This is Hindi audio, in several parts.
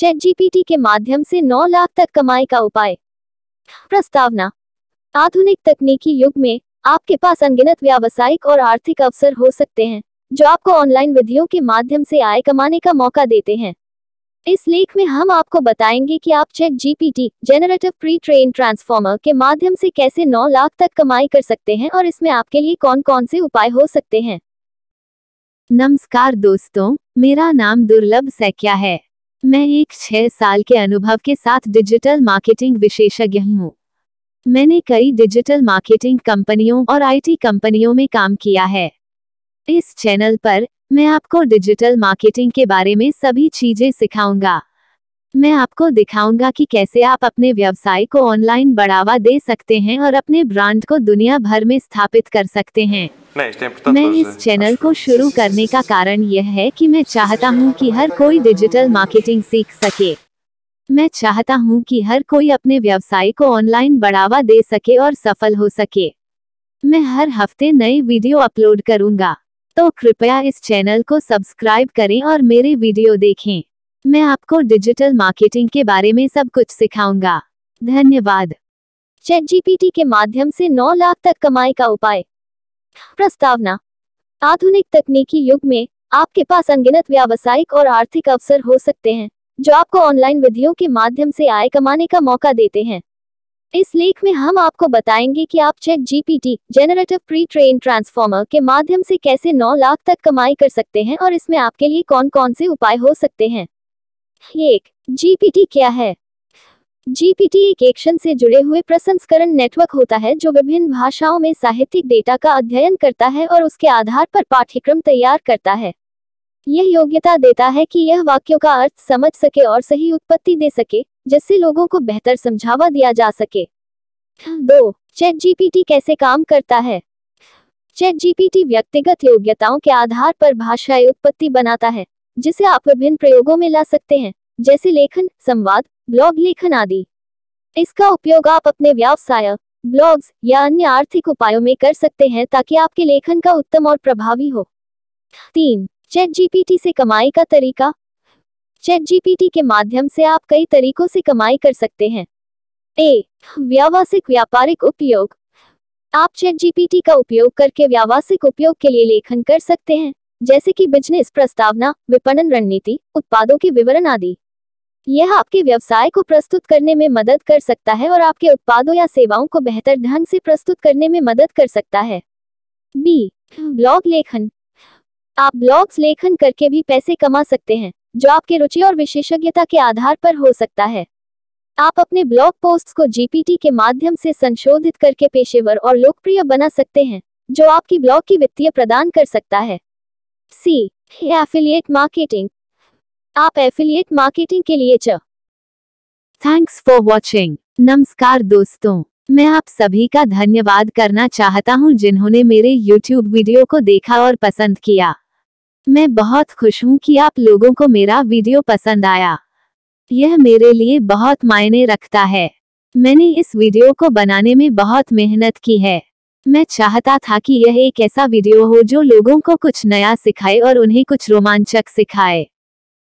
चैट जीपीटी के माध्यम से 9 लाख तक कमाई का उपाय प्रस्तावना आधुनिक तकनीकी युग में आपके पास अनगिनत व्यावसायिक और आर्थिक अवसर हो सकते हैं जो आपको ऑनलाइन विधियों के माध्यम से आय कमाने का मौका देते हैं इस लेख में हम आपको बताएंगे कि आप chat GPT generative pre train transformer के माध्यम से कैसे 9 लाख तक कमाई कर सकते हैं और इसमें आपके लिए कौन कौन से उपाय हो सकते हैं नमस्कार दोस्तों मेरा नाम दुर्लभ सैक्या है मैं एक छह साल के अनुभव के साथ डिजिटल मार्केटिंग विशेषज्ञ हूँ मैंने कई डिजिटल मार्केटिंग कंपनियों और आईटी कंपनियों में काम किया है इस चैनल पर मैं आपको डिजिटल मार्केटिंग के बारे में सभी चीजें सिखाऊंगा मैं आपको दिखाऊंगा कि कैसे आप अपने व्यवसाय को ऑनलाइन बढ़ावा दे सकते हैं और अपने ब्रांड को दुनिया भर में स्थापित कर सकते हैं मैं इस चैनल तो को शुरू करने का कारण यह है कि मैं चाहता हूं कि हर कोई डिजिटल मार्केटिंग सीख सके मैं चाहता हूं कि हर कोई अपने व्यवसाय को ऑनलाइन बढ़ावा दे सके और सफल हो सके मैं हर हफ्ते नए वीडियो अपलोड करूंगा तो कृपया इस चैनल को सब्सक्राइब करें और मेरे वीडियो देखें मैं आपको डिजिटल मार्केटिंग के बारे में सब कुछ सिखाऊंगा धन्यवाद चैट जीपीटी के माध्यम से 9 लाख तक कमाई का उपाय प्रस्तावना आधुनिक तकनीकी युग में आपके पास अनगिनत व्यावसायिक और आर्थिक अवसर हो सकते हैं जो आपको ऑनलाइन विधियों के माध्यम से आय कमाने का मौका देते हैं इस लेख में हम आपको बताएंगे कि आप chat GPT generative pre train transformer के माध्यम से कैसे 9 लाख तक कमाई कर सकते हैं और इसमें आपके लिए कौन कौन से उपाय हो सकते हैं एक जीपीटी क्या है जीपीटी एक एक्शन से जुड़े हुए प्रसंस्करण नेटवर्क होता है जो विभिन्न भाषाओं में साहित्यिक डेटा का अध्ययन करता है और उसके आधार पर पाठ्यक्रम तैयार करता है यह योग्यता देता है कि यह वाक्यों का अर्थ समझ सके और सही उत्पत्ति दे सके जिससे लोगों को बेहतर समझावा दिया जा सके दो चैट जीपीटी कैसे काम करता है चैट जीपीटी व्यक्तिगत योग्यताओं के आधार पर भाषाई उत्पत्ति बनाता है जिसे आप विभिन्न प्रयोगों में ला सकते हैं जैसे लेखन संवाद ब्लॉग लेखन आदि इसका उपयोग आप अपने व्यवसाय ब्लॉग्स या अन्य आर्थिक उपायों में कर सकते हैं ताकि आपके लेखन का उत्तम और प्रभावी हो तीन चेट जीपीटी से कमाई का तरीका चेट जीपीटी के माध्यम से आप कई तरीकों से कमाई कर सकते हैं ए व्यावसायिक व्यापारिक उपयोग आप चेट जीपीटी का उपयोग करके व्यावसायिक उपयोग के लिए लेखन कर सकते हैं जैसे कि बिजनेस प्रस्तावना विपणन रणनीति उत्पादों के विवरण आदि यह आपके व्यवसाय को प्रस्तुत करने में मदद कर सकता है और आपके उत्पादों या सेवाओं को बेहतर ढंग से प्रस्तुत करने में मदद कर सकता है बी ब्लॉग लेखन आप ब्लॉग्स लेखन करके भी पैसे कमा सकते हैं जो आपके रुचि और विशेषज्ञता के आधार पर हो सकता है आप अपने ब्लॉग पोस्ट को जीपीटी के माध्यम से संशोधित करके पेशेवर और लोकप्रिय बना सकते हैं जो आपकी ब्लॉग की वित्तीय प्रदान कर सकता है सी एफिलियट मार्केटिंग आप एफिलियट मार्केटिंग के लिए च थैंक्स फॉर वॉचिंग नमस्कार दोस्तों मैं आप सभी का धन्यवाद करना चाहता हूँ जिन्होंने मेरे YouTube वीडियो को देखा और पसंद किया मैं बहुत खुश हूँ कि आप लोगों को मेरा वीडियो पसंद आया यह मेरे लिए बहुत मायने रखता है मैंने इस वीडियो को बनाने में बहुत मेहनत की है मैं चाहता था कि यह एक ऐसा वीडियो हो जो लोगों को कुछ नया सिखाए और उन्हें कुछ रोमांचक सिखाए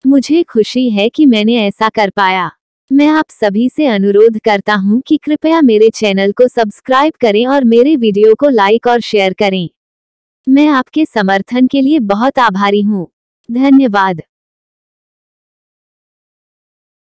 मुझे खुशी है कि मैंने ऐसा कर पाया मैं आप सभी से अनुरोध करता हूं कि कृपया मेरे चैनल को सब्सक्राइब करें और मेरे वीडियो को लाइक और शेयर करें मैं आपके समर्थन के लिए बहुत आभारी हूँ धन्यवाद